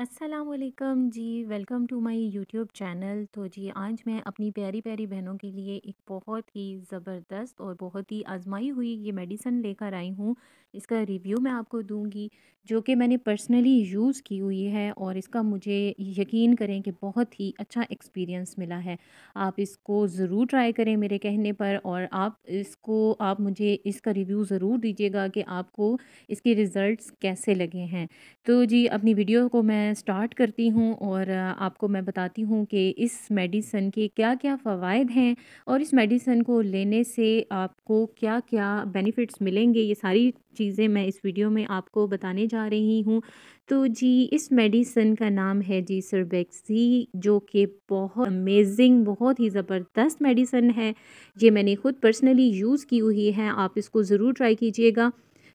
As असलकम जी welcome to my YouTube channel तो जी आज मैं अपनी प्यारी प्यारी बहनों के लिए एक बहुत ही ज़बरदस्त और बहुत ही आजमाई हुई ये मेडिसन लेकर आई हूँ इसका रिव्यू मैं आपको दूँगी जो कि मैंने पर्सनली यूज़ की हुई है और इसका मुझे यकीन करें कि बहुत ही अच्छा एक्सपीरियंस मिला है आप इसको ज़रूर ट्राई करें मेरे कहने पर और आप इसको आप मुझे इसका रिव्यू ज़रूर दीजिएगा कि आपको इसके रिज़ल्ट कैसे लगे हैं तो जी अपनी वीडियो को मैं स्टार्ट करती हूँ और आपको मैं बताती हूँ कि इस मेडिसन के क्या क्या फ़वाद हैं और इस मेडिसन को लेने से आपको क्या क्या बेनिफिट्स मिलेंगे ये सारी चीज़ें मैं इस वीडियो में आपको बताने जा रही हूँ तो जी इस मेडिसन का नाम है जी सरबेक्सी जो कि बहुत अमेजिंग बहुत ही ज़बरदस्त मेडिसन है ये मैंने ख़ुद पर्सनली यूज़ की हुई है आप इसको ज़रूर ट्राई कीजिएगा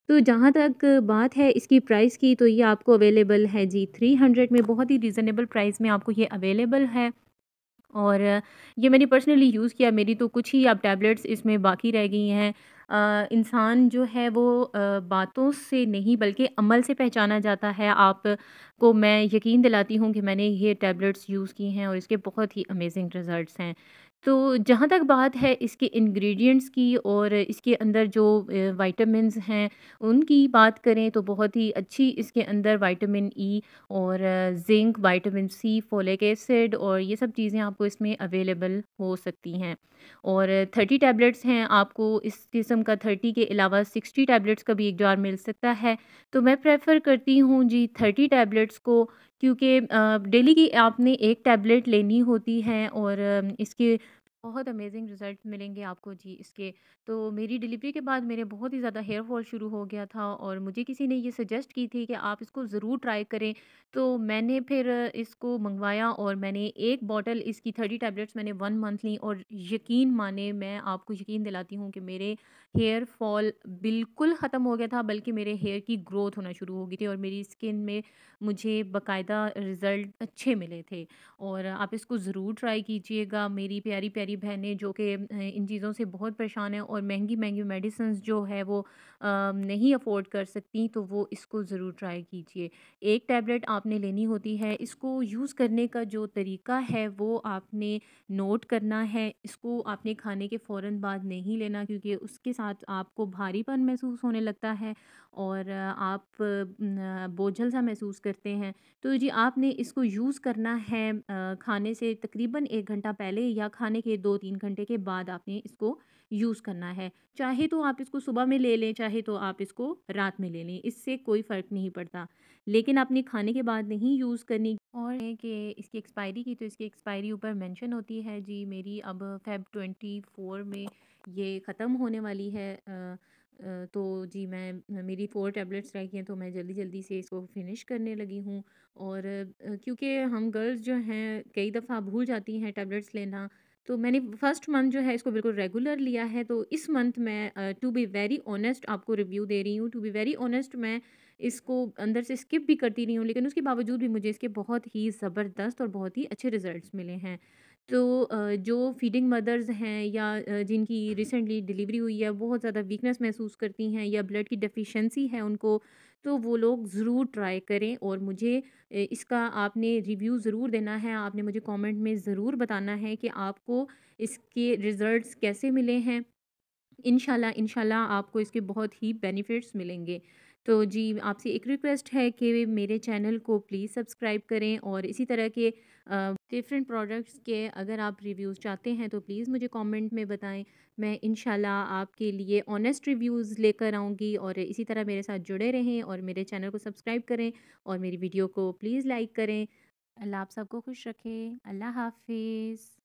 तो जहाँ तक बात है इसकी प्राइस की तो ये आपको अवेलेबल है जी थ्री हंड्रेड में बहुत ही रिजनेबल प्राइस में आपको ये अवेलेबल है और ये मैंने पर्सनली यूज़ किया मेरी तो कुछ ही अब टैबलेट्स इसमें बाकी रह गई हैं इंसान जो है वो आ, बातों से नहीं बल्कि अमल से पहचाना जाता है आप को मैं यकीन दिलाती हूँ कि मैंने ये टैबलेट्स यूज़ की हैं और इसके बहुत ही अमेजिंग रिज़ल्ट्स हैं तो जहाँ तक बात है इसके इंग्रेडिएंट्स की और इसके अंदर जो वाइटामस हैं उनकी बात करें तो बहुत ही अच्छी इसके अंदर वाइटामिन ई e और zinc vitamin C folic acid और ये सब चीज़ें आपको इसमें अवेलेबल हो सकती हैं और थर्टी टैबलेट्स हैं आपको इस किस्म का थर्टी के अलावा सिक्सटी टैबलेट्स का भी एक जार मिल सकता है तो मैं प्रेफर करती हूँ जी थर्टी टैबलेट्स को क्योंकि डेली की आपने एक टैबलेट लेनी होती है और इसके बहुत अमेजिंग रिजल्ट मिलेंगे आपको जी इसके तो मेरी डिलीवरी के बाद मेरे बहुत ही ज़्यादा हेयर फॉल शुरू हो गया था और मुझे किसी ने ये सजेस्ट की थी कि आप इसको ज़रूर ट्राई करें तो मैंने फिर इसको मंगवाया और मैंने एक बॉटल इसकी थर्टी टैबलेट्स मैंने वन मंथ ली और यकीन माने मैं आपको यकीन दिलाती हूँ कि मेरे हेयर फॉल बिल्कुल ख़त्म हो गया था बल्कि मेरे हेयर की ग्रोथ होना शुरू हो गई थी और मेरी स्किन में मुझे बाकायदा रिज़ल्ट अच्छे मिले थे और आप इसको ज़रूर ट्राई कीजिएगा मेरी प्यारी प्यारी मेरी बहनें जो कि इन चीज़ों से बहुत परेशान हैं और महंगी महंगी मेडिसिन जो है वो नहीं अफोर्ड कर सकती तो वो इसको ज़रूर ट्राई कीजिए एक टैबलेट आपने लेनी होती है इसको यूज़ करने का जो तरीका है वो आपने नोट करना है इसको आपने खाने के फ़ौर बाद नहीं लेना क्योंकि उसके साथ आपको भारीपन महसूस होने लगता है और आप बोझल सा महसूस करते हैं तो जी आपने इसको यूज़ करना है खाने से तकरीबन एक घंटा पहले या खाने के दो तीन घंटे के बाद आपने इसको यूज़ करना है चाहे तो आप इसको सुबह में ले लें चाहे तो आप इसको रात में ले लें इससे कोई फ़र्क नहीं पड़ता लेकिन आपने खाने के बाद नहीं यूज़ करनी और कि इसकी एक्सपायरी की तो इसकी एक्सपायरी ऊपर मेंशन होती है जी मेरी अब फेब ट्वेंटी फोर में ये ख़त्म होने वाली है आ, तो जी मैं मेरी फ़ोर टैबलेट्स रह गई हैं तो मैं जल्दी जल्दी से इसको फिनिश करने लगी हूँ और क्योंकि हम गर्ल्स जो हैं कई दफ़ा भूल जाती हैं टैबलेट्स लेना तो मैंने फर्स्ट मंथ जो है इसको बिल्कुल रेगुलर लिया है तो इस मंथ मैं टू बी वेरी ऑनेस्ट आपको रिव्यू दे रही हूँ टू बी वेरी ऑनेस्ट मैं इसको अंदर से स्किप भी करती रही हूँ लेकिन उसके बावजूद भी मुझे इसके बहुत ही ज़बरदस्त और बहुत ही अच्छे रिजल्ट्स मिले हैं तो जो फीडिंग मदर्स हैं या जिनकी रिसेंटली डिलीवरी हुई है बहुत ज़्यादा वीकनेस महसूस करती हैं या ब्लड की डेफिशिएंसी है उनको तो वो लोग ज़रूर ट्राई करें और मुझे इसका आपने रिव्यू ज़रूर देना है आपने मुझे कमेंट में ज़रूर बताना है कि आपको इसके रिज़ल्ट्स कैसे मिले हैं इनशाला इनशाला आपको इसके बहुत ही बेनिफिट्स मिलेंगे तो जी आपसे एक रिक्वेस्ट है कि मेरे चैनल को प्लीज़ सब्सक्राइब करें और इसी तरह के डिफरेंट प्रोडक्ट्स के अगर आप रिव्यूज़ चाहते हैं तो प्लीज़ मुझे कमेंट में बताएं मैं इन आपके लिए ऑनेस्ट रिव्यूज़ लेकर आऊँगी और इसी तरह मेरे साथ जुड़े रहें और मेरे चैनल को सब्सक्राइब करें और मेरी वीडियो को प्लीज़ लाइक करें अल्लाह आप सबको खुश रखें अल्लाह हाफिज़